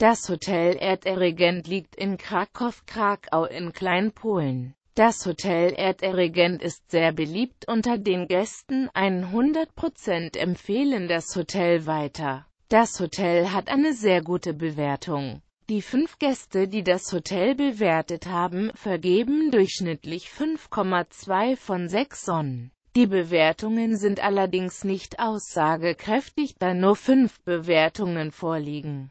Das Hotel Erderegent liegt in Krakow-Krakau in Kleinpolen. Das Hotel Erderegent ist sehr beliebt unter den Gästen, 100% empfehlen das Hotel weiter. Das Hotel hat eine sehr gute Bewertung. Die fünf Gäste, die das Hotel bewertet haben, vergeben durchschnittlich 5,2 von 6 Sonnen. Die Bewertungen sind allerdings nicht aussagekräftig, da nur fünf Bewertungen vorliegen.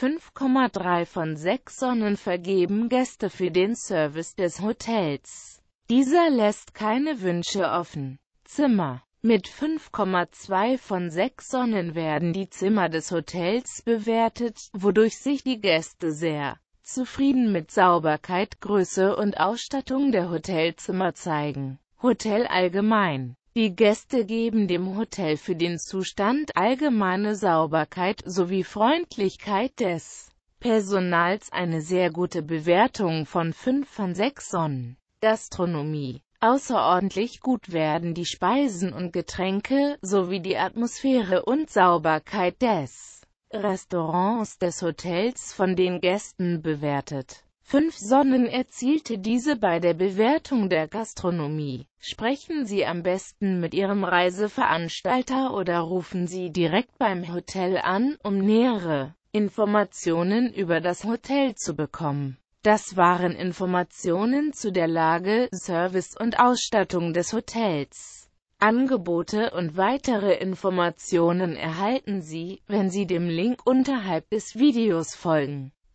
5,3 von 6 Sonnen vergeben Gäste für den Service des Hotels. Dieser lässt keine Wünsche offen. Zimmer Mit 5,2 von 6 Sonnen werden die Zimmer des Hotels bewertet, wodurch sich die Gäste sehr zufrieden mit Sauberkeit, Größe und Ausstattung der Hotelzimmer zeigen. Hotel allgemein die Gäste geben dem Hotel für den Zustand allgemeine Sauberkeit sowie Freundlichkeit des Personals eine sehr gute Bewertung von 5 von 6 Sonnen. Gastronomie Außerordentlich gut werden die Speisen und Getränke, sowie die Atmosphäre und Sauberkeit des Restaurants des Hotels von den Gästen bewertet. Fünf Sonnen erzielte diese bei der Bewertung der Gastronomie. Sprechen Sie am besten mit Ihrem Reiseveranstalter oder rufen Sie direkt beim Hotel an, um nähere Informationen über das Hotel zu bekommen. Das waren Informationen zu der Lage, Service und Ausstattung des Hotels. Angebote und weitere Informationen erhalten Sie, wenn Sie dem Link unterhalb des Videos folgen.